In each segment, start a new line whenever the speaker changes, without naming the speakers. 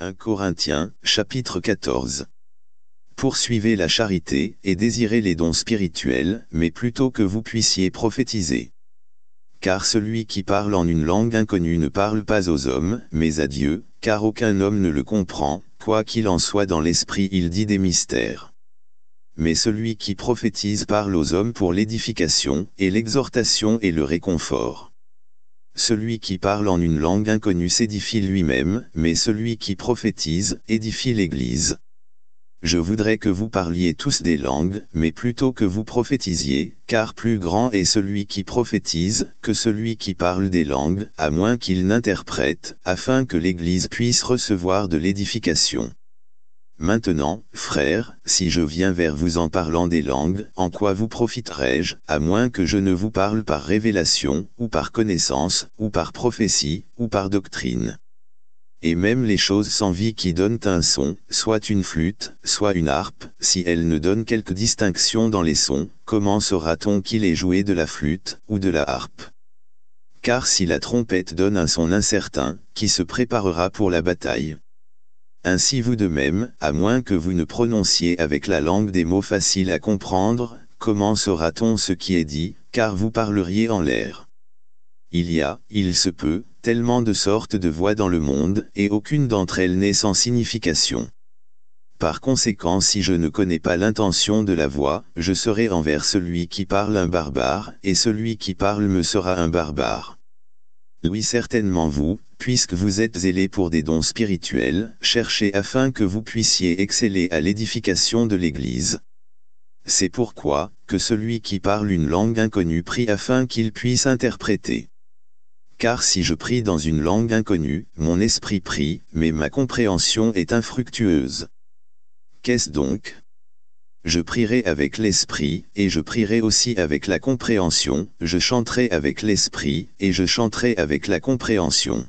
1 Corinthiens, chapitre 14. Poursuivez la charité, et désirez les dons spirituels, mais plutôt que vous puissiez prophétiser. Car celui qui parle en une langue inconnue ne parle pas aux hommes, mais à Dieu, car aucun homme ne le comprend, quoi qu'il en soit dans l'esprit il dit des mystères. Mais celui qui prophétise parle aux hommes pour l'édification, et l'exhortation et le réconfort. Celui qui parle en une langue inconnue s'édifie lui-même, mais celui qui prophétise édifie l'Église. Je voudrais que vous parliez tous des langues, mais plutôt que vous prophétisiez, car plus grand est celui qui prophétise que celui qui parle des langues, à moins qu'il n'interprète, afin que l'Église puisse recevoir de l'édification. Maintenant, frères, si je viens vers vous en parlant des langues, en quoi vous profiterai-je, à moins que je ne vous parle par révélation, ou par connaissance, ou par prophétie, ou par doctrine et même les choses sans vie qui donnent un son, soit une flûte, soit une harpe, si elles ne donnent quelque distinction dans les sons, comment saura-t-on qu'il est joué de la flûte, ou de la harpe Car si la trompette donne un son incertain, qui se préparera pour la bataille ainsi vous de même, à moins que vous ne prononciez avec la langue des mots faciles à comprendre, comment saura-t-on ce qui est dit, car vous parleriez en l'air. Il y a, il se peut, tellement de sortes de voix dans le monde, et aucune d'entre elles n'est sans signification. Par conséquent si je ne connais pas l'intention de la voix, je serai envers celui qui parle un barbare, et celui qui parle me sera un barbare. Oui certainement vous, Puisque vous êtes zélé pour des dons spirituels, cherchez afin que vous puissiez exceller à l'édification de l'Église. C'est pourquoi, que celui qui parle une langue inconnue prie afin qu'il puisse interpréter. Car si je prie dans une langue inconnue, mon esprit prie, mais ma compréhension est infructueuse. Qu'est-ce donc Je prierai avec l'esprit, et je prierai aussi avec la compréhension, je chanterai avec l'esprit, et je chanterai avec la compréhension.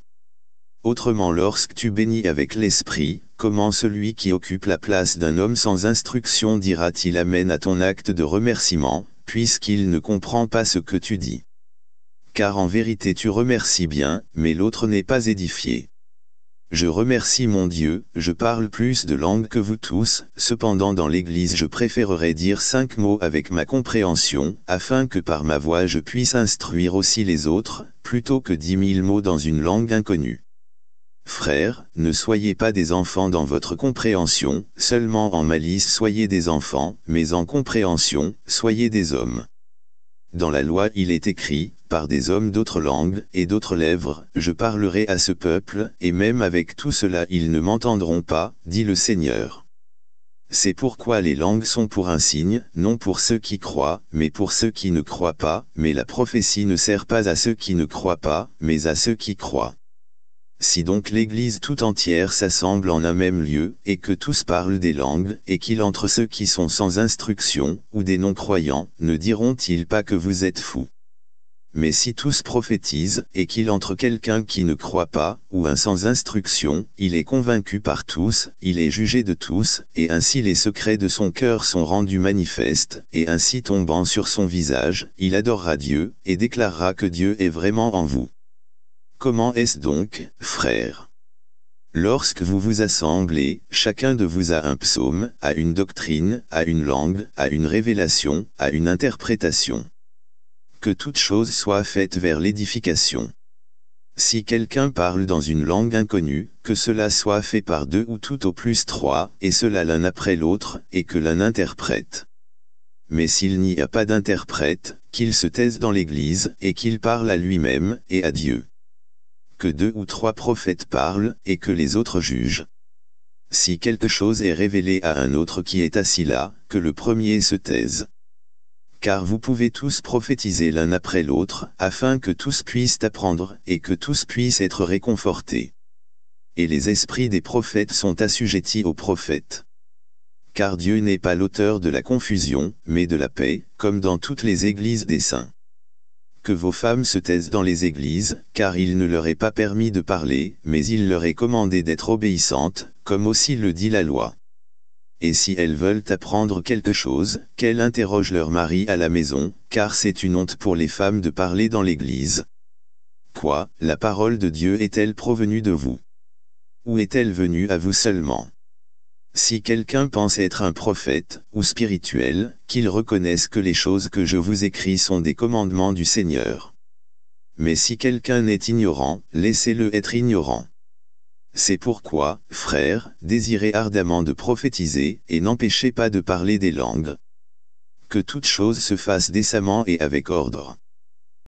Autrement lorsque tu bénis avec l'esprit, comment celui qui occupe la place d'un homme sans instruction dira-t-il amène à ton acte de remerciement, puisqu'il ne comprend pas ce que tu dis Car en vérité tu remercies bien, mais l'autre n'est pas édifié. Je remercie mon Dieu, je parle plus de langues que vous tous, cependant dans l'Église je préférerais dire cinq mots avec ma compréhension, afin que par ma voix je puisse instruire aussi les autres, plutôt que dix mille mots dans une langue inconnue. Frères, ne soyez pas des enfants dans votre compréhension, seulement en malice soyez des enfants, mais en compréhension, soyez des hommes. Dans la loi il est écrit, par des hommes d'autres langues et d'autres lèvres, je parlerai à ce peuple, et même avec tout cela ils ne m'entendront pas, dit le Seigneur. C'est pourquoi les langues sont pour un signe, non pour ceux qui croient, mais pour ceux qui ne croient pas, mais la prophétie ne sert pas à ceux qui ne croient pas, mais à ceux qui croient. Si donc l'Église tout entière s'assemble en un même lieu, et que tous parlent des langues, et qu'il entre ceux qui sont sans instruction, ou des non-croyants, ne diront-ils pas que vous êtes fous Mais si tous prophétisent, et qu'il entre quelqu'un qui ne croit pas, ou un sans instruction, il est convaincu par tous, il est jugé de tous, et ainsi les secrets de son cœur sont rendus manifestes, et ainsi tombant sur son visage, il adorera Dieu, et déclarera que Dieu est vraiment en vous. Comment est-ce donc, frères Lorsque vous vous assemblez, chacun de vous a un psaume, a une doctrine, a une langue, a une révélation, a une interprétation. Que toute chose soit faite vers l'édification. Si quelqu'un parle dans une langue inconnue, que cela soit fait par deux ou tout au plus trois, et cela l'un après l'autre, et que l'un interprète. Mais s'il n'y a pas d'interprète, qu'il se taise dans l'Église, et qu'il parle à lui-même, et à Dieu que deux ou trois prophètes parlent et que les autres jugent. Si quelque chose est révélé à un autre qui est assis là, que le premier se taise. Car vous pouvez tous prophétiser l'un après l'autre, afin que tous puissent apprendre et que tous puissent être réconfortés. Et les esprits des prophètes sont assujettis aux prophètes. Car Dieu n'est pas l'auteur de la confusion, mais de la paix, comme dans toutes les églises des saints que vos femmes se taisent dans les églises, car il ne leur est pas permis de parler, mais il leur est commandé d'être obéissantes, comme aussi le dit la loi. Et si elles veulent apprendre quelque chose, qu'elles interrogent leur mari à la maison, car c'est une honte pour les femmes de parler dans l'église. Quoi, la parole de Dieu est-elle provenue de vous Ou est-elle venue à vous seulement si quelqu'un pense être un prophète ou spirituel, qu'il reconnaisse que les choses que je vous écris sont des commandements du Seigneur. Mais si quelqu'un est ignorant, laissez-le être ignorant. C'est pourquoi, frères, désirez ardemment de prophétiser, et n'empêchez pas de parler des langues. Que toutes choses se fassent décemment et avec ordre.